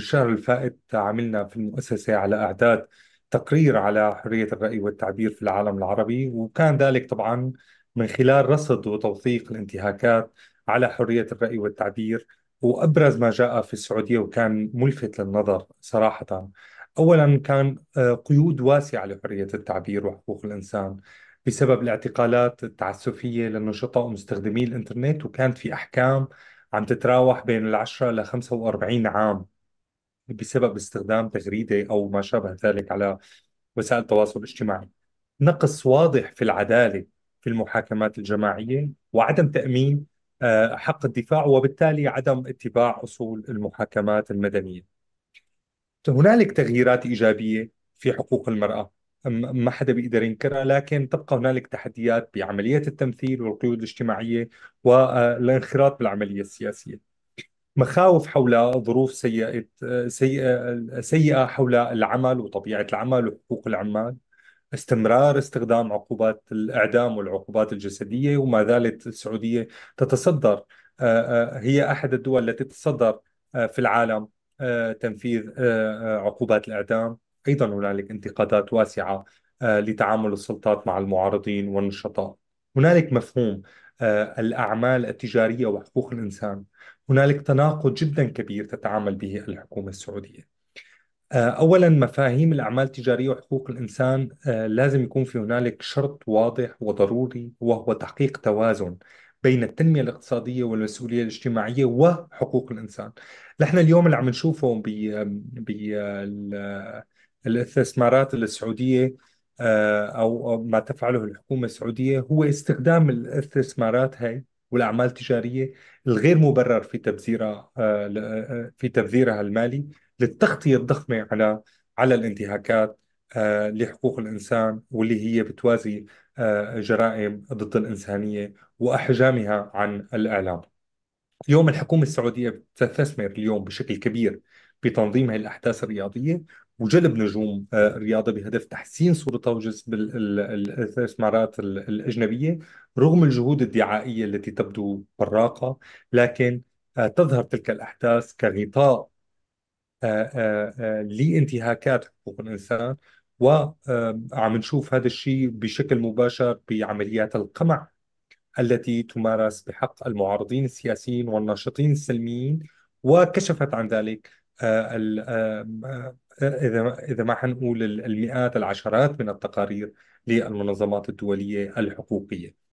الشهر الفائت عملنا في المؤسسة على إعداد تقرير على حرية الرأي والتعبير في العالم العربي وكان ذلك طبعا من خلال رصد وتوثيق الانتهاكات على حرية الرأي والتعبير وأبرز ما جاء في السعودية وكان ملفت للنظر صراحة أولا كان آه، قيود واسعة لحرية التعبير وحقوق الإنسان بسبب الاعتقالات التعسفية للنشطاء ومستخدمي الإنترنت وكانت في أحكام عم تتراوح بين العشرة ل 45 عام بسبب استخدام تغريده او ما شابه ذلك على وسائل التواصل الاجتماعي. نقص واضح في العداله في المحاكمات الجماعيه وعدم تامين آه، حق الدفاع وبالتالي عدم اتباع اصول المحاكمات المدنيه. هنالك تغييرات ايجابيه في حقوق المراه ما حدا بيقدر ينكرها لكن تبقى هنالك تحديات بعمليه التمثيل والقيود الاجتماعيه والانخراط آه، بالعمليه السياسيه. مخاوف حول ظروف سيئة سيئة سيئة حول العمل وطبيعة العمل وحقوق العمال استمرار استخدام عقوبات الإعدام والعقوبات الجسدية وما زالت السعودية تتصدر آه، آه، هي أحد الدول التي تتصدر آه، في العالم تنفيذ عقوبات الإعدام أيضا هنالك انتقادات واسعة لتعامل السلطات مع المعارضين والنشطاء هنالك مفهوم آه، الأعمال التجارية وحقوق الإنسان هنالك تناقض جدا كبير تتعامل به الحكومة السعودية آه، اولا مفاهيم الاعمال التجاريه وحقوق الانسان آه، لازم يكون في هنالك شرط واضح وضروري وهو تحقيق توازن بين التنميه الاقتصاديه والمسؤوليه الاجتماعيه وحقوق الانسان. نحن اليوم اللي عم نشوفه بالاستثمارات السعوديه آه، أو ما تفعله الحكومة السعودية هو استخدام الاستثمارات هاي والأعمال التجارية الغير مبرر في تبذيرها آه، آه، في تبذيرها المالي للتغطية الضخمة على على الانتهاكات لحقوق الإنسان واللي هي بتوازي جرائم ضد الإنسانية وأحجامها عن الإعلام اليوم الحكومة السعودية بتستثمر اليوم بشكل كبير بتنظيم هذه الأحداث الرياضية وجلب نجوم آه، الرياضه بهدف تحسين صورتها وجذب الاستثمارات الاجنبيه رغم الجهود الدعائيه التي تبدو براقه لكن آه، تظهر تلك الاحداث كغطاء آه، لانتهاكات حقوق الانسان وعم نشوف هذا الشيء بشكل مباشر بعمليات القمع التي تمارس بحق المعارضين السياسيين والناشطين السلميين وكشفت عن ذلك إذا إذا ما حنقول المئات العشرات من التقارير للمنظمات الدولية الحقوقية